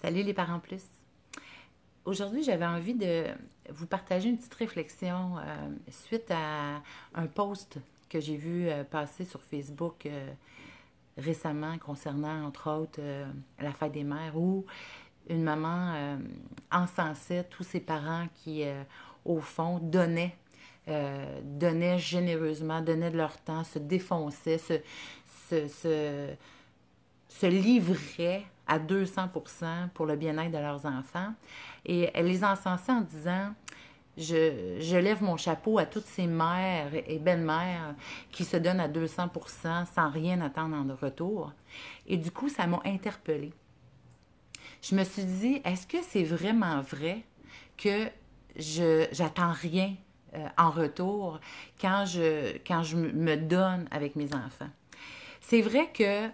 Salut les parents plus. Aujourd'hui, j'avais envie de vous partager une petite réflexion euh, suite à un post que j'ai vu euh, passer sur Facebook euh, récemment concernant, entre autres, la fête des mères où une maman encensait tous ses parents qui, au fond, donnaient donnaient généreusement, donnaient de leur temps, se défonçaient, se, se, se livraient à 200 pour le bien-être de leurs enfants. Et elle les encensait en disant je, lève mon chapeau à toutes ces mères et belles-mères qui se donnent à 200 sans rien attendre en retour. Et du coup, ça m'a interpellée. Je me suis dit, est-ce que c'est vraiment vrai que je j'attends rien euh, en retour quand je, quand je me donne avec mes enfants? C'est vrai que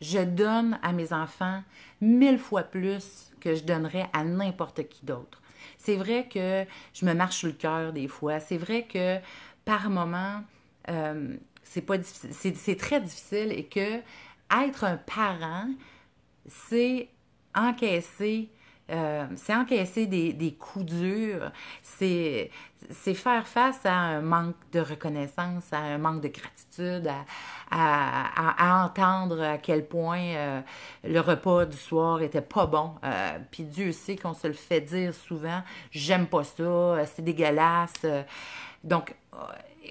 je donne à mes enfants mille fois plus que je donnerais à n'importe qui d'autre. C'est vrai que je me marche le cœur des fois. C'est vrai que par moment, euh, c'est très difficile et que être un parent, c'est encaisser euh, c'est encaisser des, des, coups durs, c'est faire face à un manque de reconnaissance, à un manque de gratitude, à, à, entendre à quel point euh, le repas du soir était pas bon. Euh, puis Dieu sait qu'on se le fait dire souvent, j'aime pas ça, c'est dégueulasse. Donc,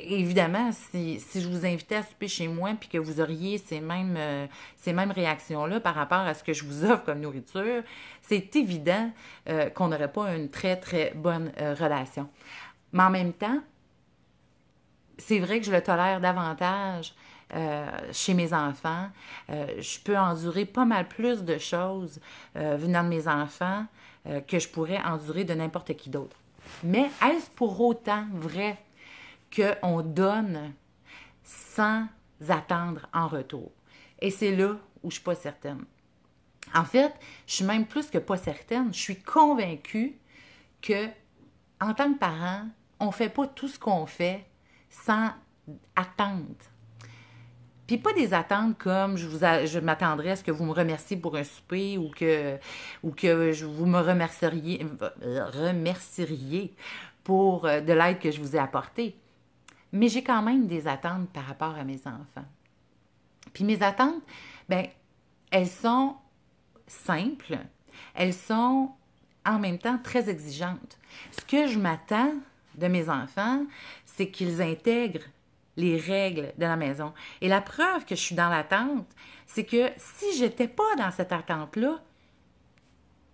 évidemment, si, je vous invitais à souper chez moi puis que vous auriez ces mêmes, euh, ces mêmes réactions-là par rapport à ce que je vous offre comme nourriture, c'est évident euh, qu'on n'aurait pas une très, très bonne euh, relation. Mais en même temps, c'est vrai que je le tolère davantage chez mes enfants. je peux endurer pas mal plus de choses venant de mes enfants que je pourrais endurer de n'importe qui d'autre. Mais est-ce pour autant vrai qu'on donne sans attendre en retour. Et c'est là où je ne suis pas certaine. En fait, je suis même plus que pas certaine. Je suis convaincue que, en tant que parent, on ne fait pas tout ce qu'on fait sans attendre. Puis pas des attentes comme je vous je m'attendrais à ce que vous me remerciez pour un souper ou que ou que je vous me remercieriez remercieriez pour euh, de l'aide que je vous ai apportée mais j'ai quand même des attentes par rapport à mes enfants. Puis mes attentes, ben, elles sont simples, elles sont en même temps très exigeantes. Ce que je m'attends de mes enfants, c'est qu'ils intègrent les règles de la maison. Et la preuve que je suis dans l'attente, c'est que si j'étais pas dans cette attente-là,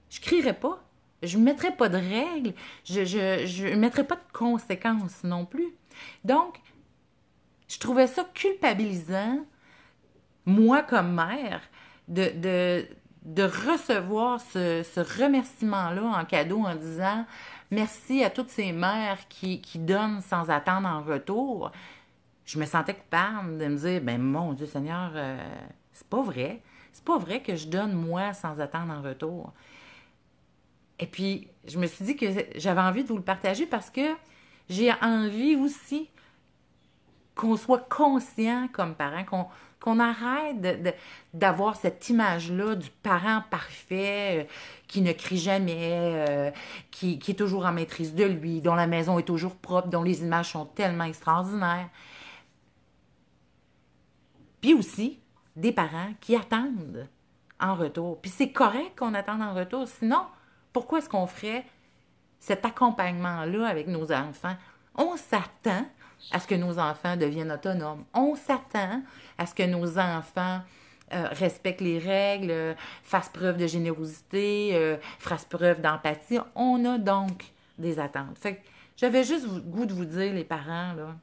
je crierais pas, je mettrais pas de règles, je ne je, je mettrais pas de conséquences non plus. Donc, je trouvais ça culpabilisant, moi comme mère, de, de, recevoir ce, ce remerciement-là en cadeau en disant merci à toutes ces mères qui, qui donnent sans attendre en retour. Je me sentais coupable de me dire ben mon Dieu Seigneur, euh, c'est pas vrai. C'est pas vrai que je donne moi sans attendre en retour. Et puis, je me suis dit que j'avais envie de vous le partager parce que j'ai envie aussi qu'on soit conscient comme parent, qu'on qu'on arrête d'avoir cette image-là du parent parfait euh, qui ne crie jamais, euh, qui, qui, est toujours en maîtrise de lui, dont la maison est toujours propre, dont les images sont tellement extraordinaires. Puis aussi, des parents qui attendent en retour. Puis c'est correct qu'on attende en retour, sinon, pourquoi est-ce qu'on ferait cet accompagnement-là avec nos enfants. On s'attend à ce que nos enfants deviennent autonomes. On s'attend à ce que nos enfants euh, respectent les règles, euh, fassent preuve de générosité, euh, fassent preuve d'empathie. On a donc des attentes. Fait j'avais juste goût de vous dire, les parents, là,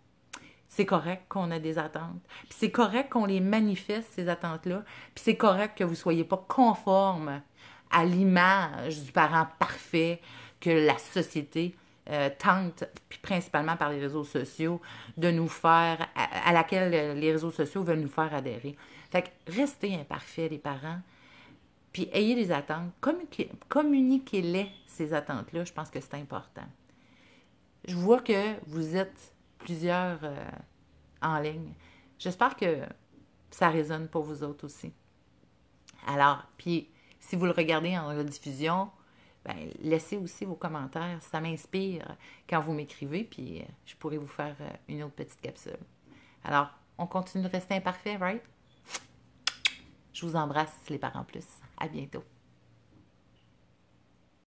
c'est correct qu'on a des attentes. Puis c'est correct qu'on les manifeste, ces attentes-là. Puis c'est correct que vous ne soyez pas conformes à l'image du parent parfait, que la société euh, tente, puis principalement par les réseaux sociaux, de nous faire, à, laquelle euh, les réseaux sociaux veulent nous faire adhérer. Fait que restez imparfaits, les parents, puis ayez des attentes, communiquez-les, ces attentes-là, je pense que c'est important. Je vois que vous êtes plusieurs euh, en ligne. J'espère que ça résonne pour vous autres aussi. Alors, puis si vous le regardez en rediffusion, ben, laissez aussi vos commentaires. Ça m'inspire quand vous m'écrivez, puis euh, je pourrais vous faire euh, une autre petite capsule. Alors, on continue de rester imparfait, right? Je vous embrasse, les parents plus. À bientôt.